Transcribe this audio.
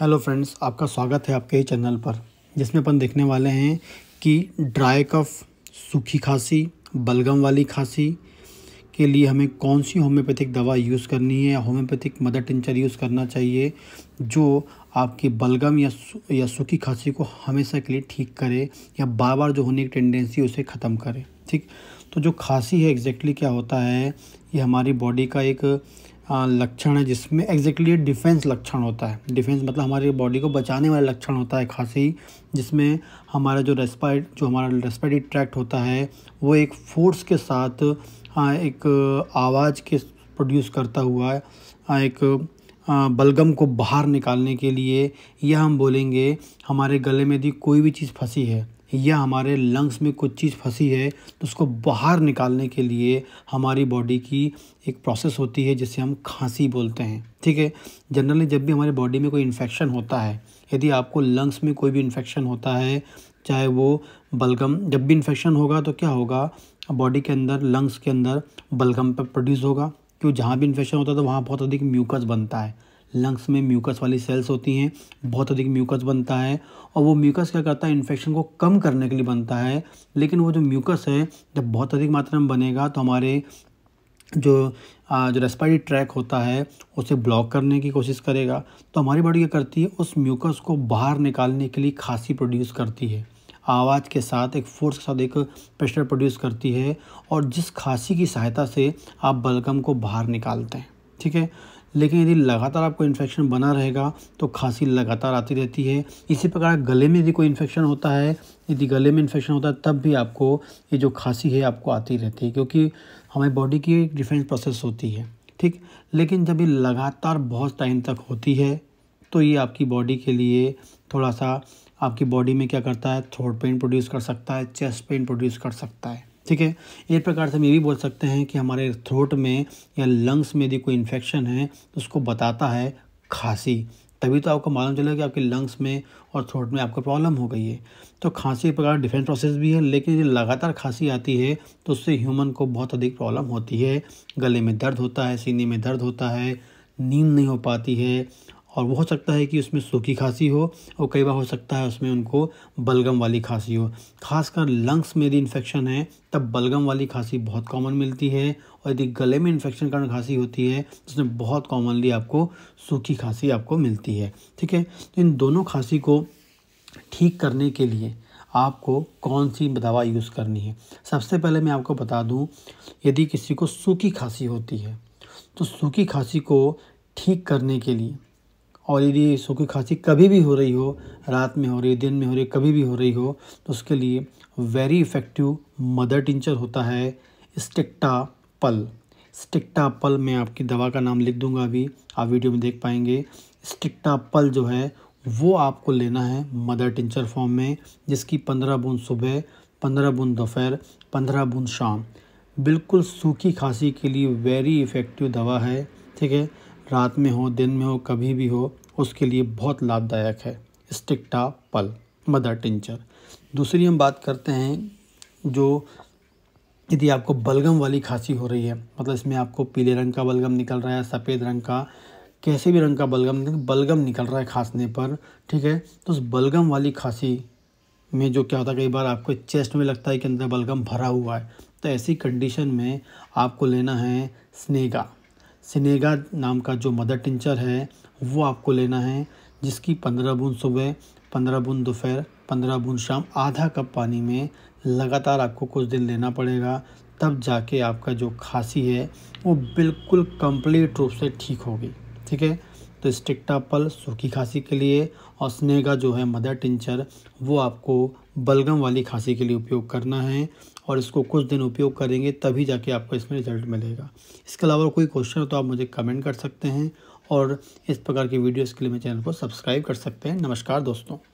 hello friends आपका स्वागत है आपके ही चैनल पर जिसमें अपन देखने वाले हैं कि ड्राई कफ सूखी खांसी बलगम वाली खांसी के लिए हमें कौन सी होम्योपैथिक दवा यूज़ करनी है या होम्योपैथिक मदर टिंचर यूज़ करना चाहिए जो आपकी बलगम या सु, या सूखी खांसी को हमेशा के लिए ठीक करे या बार बार जो होने की टेंडेंसी उसे ख़त्म करे ठीक तो जो खांसी है एग्जैक्टली क्या होता है ये हमारी बॉडी का एक लक्षण है जिसमें एग्जैक्टली डिफेंस लक्षण होता है डिफेंस मतलब हमारी बॉडी को बचाने वाला लक्षण होता है खांसी जिसमें हमारा जो रेस्पाइट जो हमारा रेस्पाइटिव ट्रैक्ट होता है वो एक फोर्स के साथ एक आवाज़ के प्रोड्यूस करता हुआ एक बलगम को बाहर निकालने के लिए यह हम बोलेंगे हमारे गले में यदि कोई भी चीज़ फंसी है या हमारे लंग्स में कुछ चीज़ फंसी है तो उसको बाहर निकालने के लिए हमारी बॉडी की एक प्रोसेस होती है जिसे हम खांसी बोलते हैं ठीक है जनरली जब भी हमारे बॉडी में कोई इन्फेक्शन होता है यदि आपको लंग्स में कोई भी इन्फेक्शन होता है चाहे वो बलगम जब भी इन्फेक्शन होगा तो क्या होगा बॉडी के अंदर लंग्स के अंदर बलगम पर प्रोड्यूस होगा क्यों जहाँ भी इन्फेक्शन होता है तो वहाँ बहुत अधिक म्यूकस बनता है लंग्स में म्यूकस वाली सेल्स होती हैं बहुत अधिक म्यूकस बनता है और वो म्यूकस क्या करता है इन्फेक्शन को कम करने के लिए बनता है लेकिन वो जो म्यूकस है जब बहुत अधिक मात्रा में बनेगा तो हमारे जो आ, जो रेस्पायरी ट्रैक होता है उसे ब्लॉक करने की कोशिश करेगा तो हमारी बॉडी क्या करती है उस म्यूकस को बाहर निकालने के लिए खांसी प्रोड्यूस करती है आवाज़ के साथ एक फोर्स के साथ एक प्रेशर प्रोड्यूस करती है और जिस खांसी की सहायता से आप बलगम को बाहर निकालते हैं ठीक है लेकिन यदि लगातार आपको इन्फेक्शन बना रहेगा तो खांसी लगातार आती रहती है इसी प्रकार गले में यदि कोई इन्फेक्शन होता है यदि गले में इन्फेक्शन होता है तब भी आपको ये जो खांसी है आपको आती रहती है क्योंकि हमारी बॉडी की एक डिफेंस प्रोसेस होती है ठीक लेकिन जब ये लगातार बहुत टाइम तक होती है तो ये आपकी बॉडी के लिए थोड़ा सा आपकी बॉडी में क्या करता है थ्रोट पेन प्रोड्यूस कर सकता है चेस्ट पेन प्रोड्यूस कर सकता है ठीक है एक प्रकार से हम ये भी बोल सकते हैं कि हमारे थ्रोट में या लंग्स में यदि कोई इन्फेक्शन है तो उसको बताता है खांसी तभी तो आपको मालूम चलेगा कि आपके लंग्स में और थ्रोट में आपको प्रॉब्लम हो गई है तो खांसी एक प्रकार डिफरेंट प्रोसेस भी है लेकिन यदि लगातार खांसी आती है तो उससे ह्यूमन को बहुत अधिक प्रॉब्लम होती है गले में दर्द होता है सीने में दर्द होता है नींद नहीं हो पाती है और हो सकता है कि उसमें सूखी खांसी हो और कई बार हो सकता है उसमें उनको बलगम वाली खांसी हो खासकर लंग्स में यदि इन्फेक्शन है तब बलगम वाली खांसी बहुत कॉमन मिलती है और यदि गले में इन्फेक्शन कारण खांसी होती है उसमें बहुत कॉमनली आपको सूखी खांसी आपको मिलती है ठीक है तो इन दोनों खांसी को ठीक करने के लिए आपको कौन सी दवा यूज़ करनी है सबसे पहले मैं आपको बता दूं यदि किसी को सूखी खांसी होती है तो सूखी खांसी को ठीक करने के लिए और यदि सूखी खांसी कभी भी हो रही हो रात में हो रही दिन में हो रही कभी भी हो रही हो तो उसके लिए वेरी इफ़ेक्टिव मदर टिंचर होता है स्टिक्टा पल स्टिक्टा पल मैं आपकी दवा का नाम लिख दूंगा अभी आप वीडियो में देख पाएंगे स्टिक्टा पल जो है वो आपको लेना है मदर टिंचर फॉर्म में जिसकी पंद्रह बूंद सुबह पंद्रह बूंद दोपहर पंद्रह बूंद शाम बिल्कुल सूखी खांसी के लिए वेरी इफ़ेक्टिव दवा है ठीक है रात में हो दिन में हो कभी भी हो उसके लिए बहुत लाभदायक है स्टिकटा पल मदर टिंचर दूसरी हम बात करते हैं जो यदि आपको बलगम वाली खांसी हो रही है मतलब इसमें आपको पीले रंग का बलगम निकल रहा है सफ़ेद रंग का कैसे भी रंग का बलगम बलगम निकल रहा है खांसने पर ठीक है तो उस बलगम वाली खांसी में जो क्या होता है कई बार आपको चेस्ट में लगता है कि अंदर बलगम भरा हुआ है तो ऐसी कंडीशन में आपको लेना है स्नेगा सिनेगा नाम का जो मदर टिंचर है वो आपको लेना है जिसकी पंद्रह बूंद सुबह पंद्रह बूंद दोपहर पंद्रह बूंद शाम आधा कप पानी में लगातार आपको कुछ दिन लेना पड़ेगा तब जाके आपका जो खांसी है वो बिल्कुल कंप्लीट रूप से ठीक होगी ठीक है तो स्टिकटापल सूखी खांसी के लिए और स्नेगा जो है मदर टिंचर वो आपको बलगम वाली खांसी के लिए उपयोग करना है और इसको कुछ दिन उपयोग करेंगे तभी जाके आपको इसमें रिजल्ट मिलेगा इसके अलावा कोई क्वेश्चन हो तो आप मुझे कमेंट कर सकते हैं और इस प्रकार की वीडियोस के लिए मेरे चैनल को सब्सक्राइब कर सकते हैं नमस्कार दोस्तों